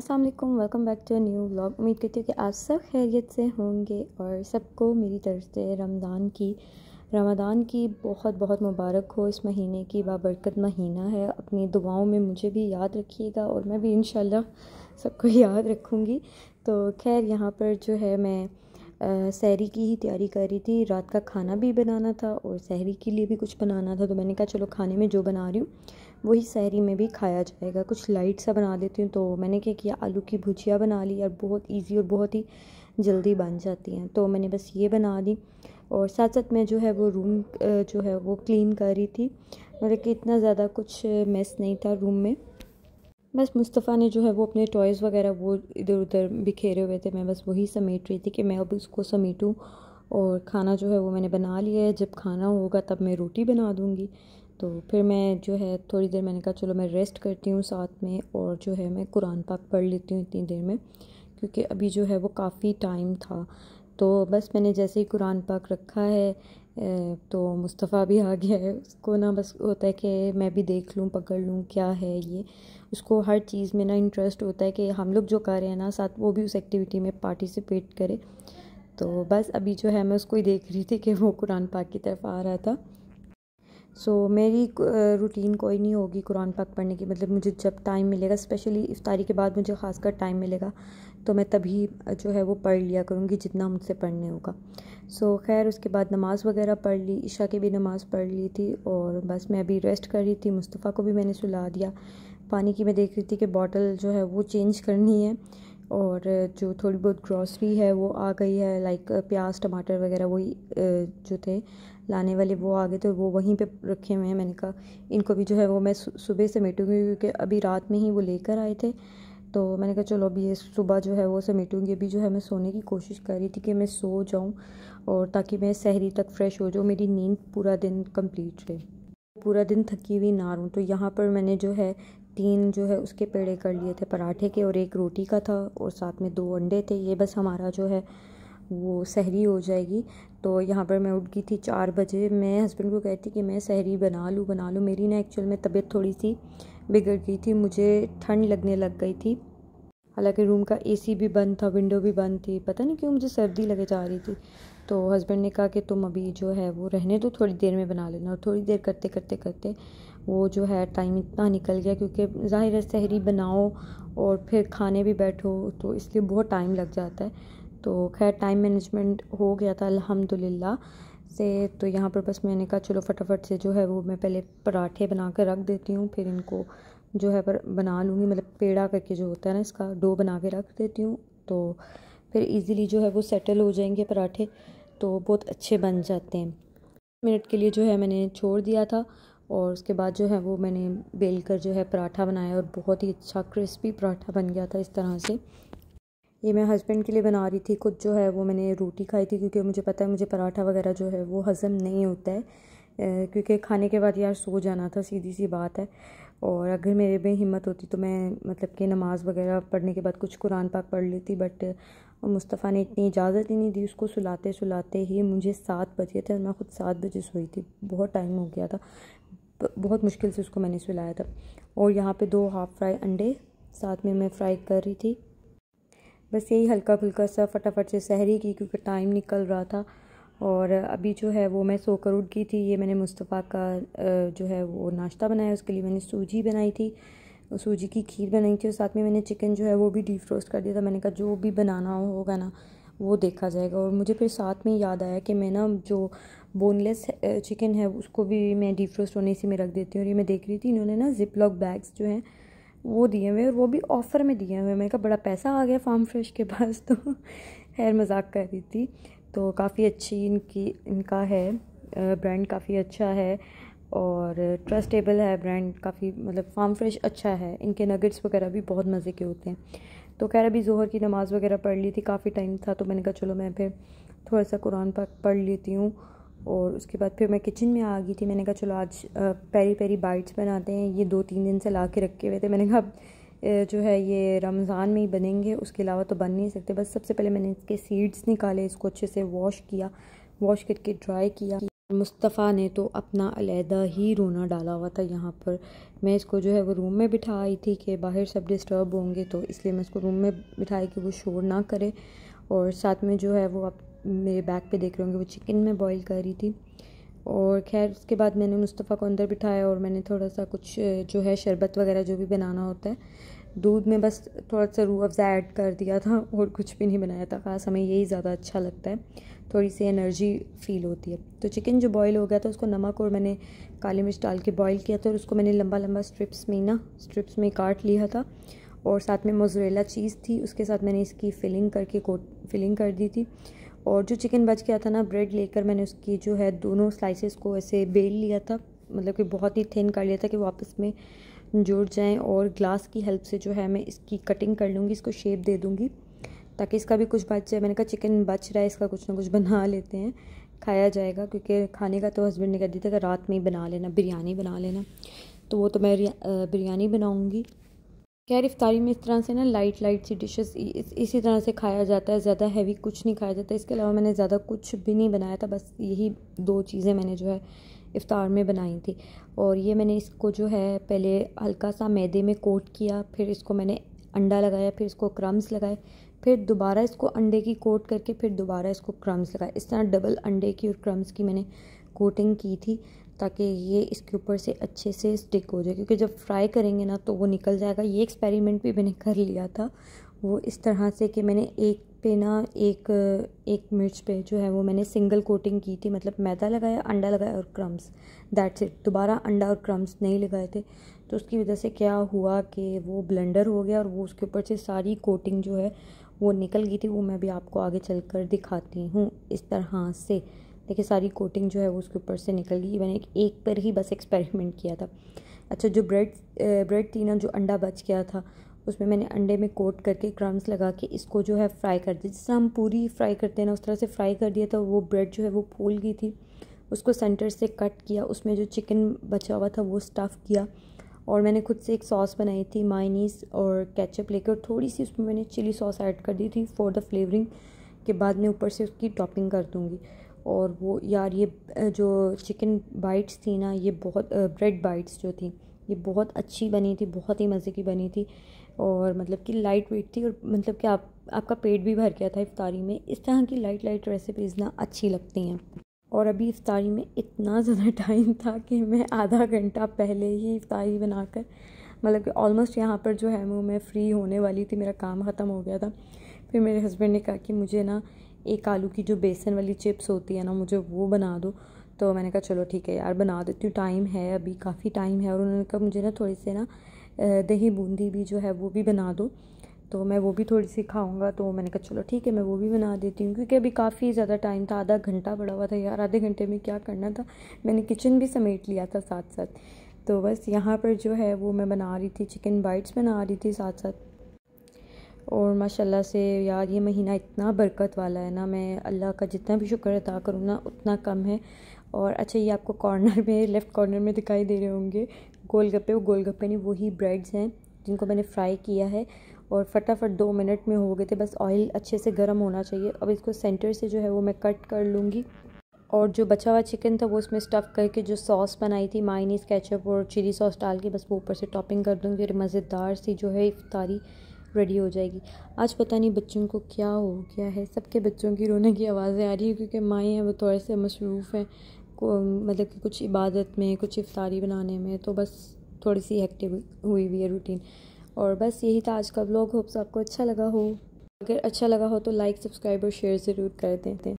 Aslam welcome back to new blog उम्मीद करती हूँ कि आप सब खैरियत से होंगे और सबको मेरी तरफ से रमज़ान की रमदान की बहुत बहुत मुबारक हो इस महीने की बाबरकत महीना है अपनी दुआओं में मुझे भी याद रखिएगा और मैं भी इन सबको याद रखूँगी तो खैर यहाँ पर जो है मैं सहरी की ही तैयारी कर रही थी रात का खाना भी बनाना था और सहरी के लिए भी कुछ बनाना था तो मैंने कहा चलो खाने में जो बना रही हूँ वही सहरी में भी खाया जाएगा कुछ लाइट सा बना देती हूँ तो मैंने क्या किया आलू की भुजिया बना ली और बहुत ईजी और बहुत ही जल्दी बन जाती हैं तो मैंने बस ये बना दी और साथ साथ मैं जो है वो रूम जो है वो क्लीन कर रही थी मतलब कि इतना ज़्यादा कुछ मेस नहीं था रूम में बस मुस्तफ़ा ने जो है वो अपने टॉयज़ वगैरह वो इधर उधर बिखेरे हुए थे मैं बस वही समेट रही थी कि मैं अब उसको समेटूँ और खाना जो है वो मैंने बना लिया है जब खाना होगा तब मैं रोटी बना दूँगी तो फिर मैं जो है थोड़ी देर मैंने कहा चलो मैं रेस्ट करती हूँ साथ में और जो है मैं कुरान पाक पढ़ लेती हूँ इतनी देर में क्योंकि अभी जो है वो काफ़ी टाइम था तो बस मैंने जैसे ही कुरान पाक रखा है तो मुस्तफ़ा भी आ गया है उसको ना बस होता है कि मैं भी देख लूँ पकड़ लूँ क्या है ये उसको हर चीज़ में ना इंटरेस्ट होता है कि हम लोग जो कर रहे हैं ना साथ वो भी उस एक्टिविटी में पार्टिसिपेट करे तो बस अभी जो है मैं उसको ही देख रही थी कि वो कुरान पाक की तरफ आ रहा था सो so, मेरी रूटीन कोई नहीं होगी कुरान पाक पढ़ने की मतलब मुझे जब टाइम मिलेगा स्पेशली इफ्तारी के बाद मुझे ख़ासकर टाइम मिलेगा तो मैं तभी जो है वो पढ़ लिया करूँगी जितना मुझसे पढ़ने होगा सो so, खैर उसके बाद नमाज़ वगैरह पढ़ ली इशा की भी नमाज़ पढ़ ली थी और बस मैं अभी रेस्ट कर रही थी मुस्तफ़ा को भी मैंने सुला दिया पानी की मैं देख रही थी कि बॉटल जो है वो चेंज करनी है और जो थोड़ी बहुत ग्रॉसरी है वो आ गई है लाइक प्याज टमाटर वगैरह वही जो थे लाने वाले वो आ गए तो वो वहीं पे रखे हुए हैं मैंने कहा इनको भी जो है वो मैं सुबह समेटूँगी क्योंकि अभी रात में ही वो लेकर आए थे तो मैंने कहा चलो अभी ये सुबह जो है वो समेटूँगी अभी जो है मैं सोने की कोशिश कर रही थी कि मैं सो जाऊँ और ताकि मैं शहरी तक फ्रेश हो जाऊँ मेरी नींद पूरा दिन कम्प्लीट रहे पूरा दिन थकी हुई ना रहूँ तो यहाँ पर मैंने जो है तीन जो है उसके पेड़े कर लिए थे पराठे के और एक रोटी का था और साथ में दो अंडे थे ये बस हमारा जो है वो सहरी हो जाएगी तो यहाँ पर मैं उठ गई थी चार बजे मैं हस्बैंड को कहती कि मैं सहरी बना लूँ बना लूँ मेरी ना एक्चुअल में तबीयत थोड़ी सी बिगड़ गई थी मुझे ठंड लगने लग गई थी हालांकि रूम का एसी भी बंद था विंडो भी बंद थी पता नहीं क्यों मुझे सर्दी लगे जा रही थी तो हस्बैंड ने कहा कि तुम अभी जो है वो रहने दो थोड़ी देर में बना लेना और थोड़ी देर करते करते करते वो जो है टाइम इतना निकल गया क्योंकि ज़ाहिर है सहरी बनाओ और फिर खाने भी बैठो तो इसलिए बहुत टाइम लग जाता है तो खैर टाइम मैनेजमेंट हो गया था अल्हम्दुलिल्लाह से तो यहाँ पर बस मैंने कहा चलो फटाफट से जो है वो मैं पहले पराठे बना कर रख देती हूँ फिर इनको जो है पर बना लूँगी मतलब पेड़ा करके जो होता है ना इसका डो बना के रख देती हूँ तो फिर इजीली जो है वो सेटल हो जाएंगे पराठे तो बहुत अच्छे बन जाते हैं मिनट के लिए जो है मैंने छोड़ दिया था और उसके बाद जो है वो मैंने बेल कर जो है पराठा बनाया और बहुत ही अच्छा क्रिस्पी पराठा बन गया था इस तरह से ये मैं हस्बैंड के लिए बना रही थी खुद जो है वो मैंने रोटी खाई थी क्योंकि मुझे पता है मुझे पराठा वगैरह जो है वो हज़म नहीं होता है क्योंकि खाने के बाद यार सो जाना था सीधी सी बात है और अगर मेरे में हिम्मत होती तो मैं मतलब कि नमाज़ वगैरह पढ़ने के बाद कुछ कुरान पाक पढ़ लेती बट मुस्तफ़ा ने इतनी इजाज़त ही नहीं दी उसको सुलाते सुलाते ही मुझे सात बजे थे और मैं ख़ुद सात बजे सोई थी बहुत टाइम हो गया था बहुत मुश्किल से उसको मैंने सुलाया था और यहाँ पे दो हाफ़ फ्राई अंडे साथ में मैं फ्राई कर रही थी बस यही हल्का फुल्का सा फटाफट से सहरी की क्योंकि टाइम निकल रहा था और अभी जो है वो मैं सोकर उठ गई थी ये मैंने मुस्तफ़ा का जो है वो नाश्ता बनाया उसके लिए मैंने सूजी बनाई थी सूजी की खीर बनाई थी और साथ में मैंने चिकन जो है वो भी डीप रोस्ट कर दिया था मैंने कहा जो भी बनाना होगा ना वो देखा जाएगा और मुझे फिर साथ में याद आया कि मैं ना जो बोनलेस चिकन है उसको भी मैं डीप रोस्ट होने से मैं रख देती हूँ और ये मैं देख रही थी इन्होंने ना जिप लॉक बैग्स जो हैं वो दिए हुए और वो भी ऑफ़र में दिए हुए मैंने कहा बड़ा पैसा आ गया फार्म फ्रेश के पास तो खैर मजाक कर रही थी तो काफ़ी अच्छी इनकी इनका है ब्रांड काफ़ी अच्छा है और ट्रस्टेबल है ब्रांड काफ़ी मतलब फार्म फ्रेश अच्छा है इनके नगेट्स वगैरह भी बहुत मज़े के होते हैं तो खैर अभी जोहर की नमाज़ वगैरह पढ़ ली थी काफ़ी टाइम था तो मैंने कहा चलो मैं फिर थोड़ा सा कुरान पढ़ लेती हूँ और उसके बाद फिर मैं किचन में आ गई थी मैंने कहा चलो आज पेरी पेरी बाइट्स बनाते हैं ये दो तीन दिन से ला के रखे हुए थे मैंने कहा जो है ये रमज़ान में ही बनेंगे उसके अलावा तो बन नहीं सकते बस सबसे पहले मैंने इसके सीड्स निकाले इसको अच्छे से वॉश किया वॉश करके ड्राई किया मुस्तफ़ा ने तो अपना अलहदा ही रोना डाला हुआ था यहाँ पर मैं इसको जो है वो रूम में बिठा आई थी कि बाहर सब डिस्टर्ब होंगे तो इसलिए मैं इसको रूम में बिठाई कि वो शोर ना करे और साथ में जो है वो अब मेरे बैग पे देख रहे होंगे वो चिकन में बॉईल कर रही थी और खैर उसके बाद मैंने मुस्तफ़ा को अंदर बिठाया और मैंने थोड़ा सा कुछ जो है शरबत वगैरह जो भी बनाना होता है दूध में बस थोड़ा सा रूह अफ़ज़ा ऐड कर दिया था और कुछ भी नहीं बनाया था ख़ास हमें यही ज़्यादा अच्छा लगता है थोड़ी सी एनर्जी फील होती है तो चिकन जो बॉईल हो गया था उसको नमक और मैंने काली मिर्च डाल के बॉईल किया था और उसको मैंने लंबा लंबा स्ट्रिप्स में ना स्ट्रिप्स में काट लिया था और साथ में मोजरेला चीज़ थी उसके साथ मैंने इसकी फिलिंग करके कोट फिलिंग कर दी थी और जो चिकन बच गया था ना ब्रेड लेकर मैंने उसकी जो है दोनों स्लाइसेस को ऐसे बेल लिया था मतलब कि बहुत ही थिन कर लिया था कि वापस में जुड़ जाएं और ग्लास की हेल्प से जो है मैं इसकी कटिंग कर लूँगी इसको शेप दे दूँगी ताकि इसका भी कुछ बच जाए मैंने कहा चिकन बच रहा है इसका कुछ ना कुछ बना लेते हैं खाया जाएगा क्योंकि खाने का तो हस्बैंड ने कह दिया था कि रात में ही बना लेना बिरयानी बना लेना तो वो तो मैं बिरयानी बनाऊँगी खैर इफ्तारी में इस तरह से ना लाइट लाइट सी डिशेस इसी तरह से खाया जाता है ज़्यादा हैवी कुछ नहीं खाया जाता इसके अलावा मैंने ज़्यादा कुछ भी नहीं बनाया था बस यही दो चीज़ें मैंने जो है इफ़ार में बनाई थी और ये मैंने इसको जो है पहले हल्का सा मैदे में कोट किया फिर इसको मैंने अंडा लगाया फिर इसको क्रम्स लगाए फिर दोबारा इसको अंडे की कोट करके फिर दोबारा इसको क्रम्स लगाए इस तरह डबल अंडे की और क्रम्स की मैंने कोटिंग की थी ताकि ये इसके ऊपर से अच्छे से स्टिक हो जाए क्योंकि जब फ्राई करेंगे ना तो वो निकल जाएगा ये एक्सपेरिमेंट भी मैंने कर लिया था वो इस तरह से कि मैंने एक पे ना एक एक मिर्च पे जो है वो मैंने सिंगल कोटिंग की थी मतलब मैदा लगाया अंडा लगाया और क्रम्स दैट्स इट दोबारा अंडा और क्रम्स नहीं लगाए थे तो उसकी वजह से क्या हुआ कि वो ब्लेंडर हो गया और वो उसके ऊपर से सारी कोटिंग जो है वो निकल गई थी वो मैं भी आपको आगे चल कर दिखाती हूँ इस तरह से देखिए सारी कोटिंग जो है वो उसके ऊपर से निकल गई मैंने एक पर ही बस एक्सपेरिमेंट किया था अच्छा जो ब्रेड ब्रेड थी ना जो अंडा बच गया था उसमें मैंने अंडे में कोट करके क्रम्स लगा के इसको जो है फ्राई कर दिया जिस तरह हम पूरी फ्राई करते हैं ना उस तरह से फ्राई कर दिया था वो ब्रेड जो है वो फूल गई थी उसको सेंटर से कट किया उसमें जो चिकन बचा हुआ था वो स्टफ़ किया और मैंने खुद से एक सॉस बनाई थी माइनीस और कैचअप लेकर थोड़ी सी उसमें मैंने चिली सॉस ऐड कर दी थी फॉर द फ्लेवरिंग के बाद मैं ऊपर से उसकी टॉपिंग कर दूँगी और वो यार ये जो चिकन बाइट्स थी ना ये बहुत ब्रेड बाइट्स जो थी ये बहुत अच्छी बनी थी बहुत ही मज़े की बनी थी और मतलब कि लाइट वेट थी और मतलब कि आप आपका पेट भी भर गया था इफ्तारी में इस तरह की लाइट लाइट रेसिपीज़ ना अच्छी लगती हैं और अभी इफ्तारी में इतना ज़्यादा टाइम था कि मैं आधा घंटा पहले ही इफ्तारी बनाकर मतलब कि ऑलमोस्ट यहाँ पर जो है वो मैं फ़्री होने वाली थी मेरा काम ख़त्म हो गया था फिर मेरे हस्बैंड ने कहा कि मुझे ना एक आलू की जो बेसन वाली चिप्स होती है ना मुझे वो बना दो तो मैंने कहा चलो ठीक है यार बना देती हूँ टाइम है अभी काफ़ी टाइम है और उन्होंने कहा मुझे ना थोड़ी से ना दही बूंदी भी जो है वो भी बना दो तो मैं वो भी थोड़ी सी खाऊंगा तो मैंने कहा चलो ठीक है मैं वो भी बना देती हूँ क्योंकि अभी काफ़ी ज़्यादा टाइम था आधा घंटा पड़ा हुआ था यार आधे घंटे में क्या करना था मैंने किचन भी समेट लिया था साथ साथ तो बस यहाँ पर जो है वो मैं बना रही थी चिकन बाइट्स बना रही थी साथ साथ और माशाल्लाह से यार ये महीना इतना बरकत वाला है ना मैं अल्लाह का जितना भी शुक्र अदा करूँ ना उतना कम है और अच्छा ये आपको कॉर्नर में लेफ़्ट कॉर्नर में दिखाई दे रहे होंगे गोलगप्पे वो गोलगप्पे नहीं वही ब्रेड्स हैं जिनको मैंने फ्राई किया है और फटाफट दो मिनट में हो गए थे बस ऑयल अच्छे से गर्म होना चाहिए अब इसको सेंटर से जो है वो मैं कट कर लूँगी और जो बचा हुआ चिकन था वो उसमें स्टफ़ करके जो सॉस बनाई थी माइनीस केचप और चिली सॉस डाल के बस वो ऊपर से टॉपिंग कर दूँगी और मज़ेदार सी जो है इफ्तारी रेडी हो जाएगी आज पता नहीं बच्चों को क्या हो गया है सबके बच्चों की रोने की आवाज़ें आ रही है क्योंकि माएँ हैं वो थोड़े से मसरूफ़ हैं मतलब कि कुछ इबादत में कुछ इफ्तारी बनाने में तो बस थोड़ी सी एक्टिव हुई हुई है रूटीन और बस यही था आज का ब्लॉग होप्स आपको अच्छा लगा हो अगर अच्छा लगा हो तो लाइक सब्सक्राइब और शेयर ज़रूर कर दें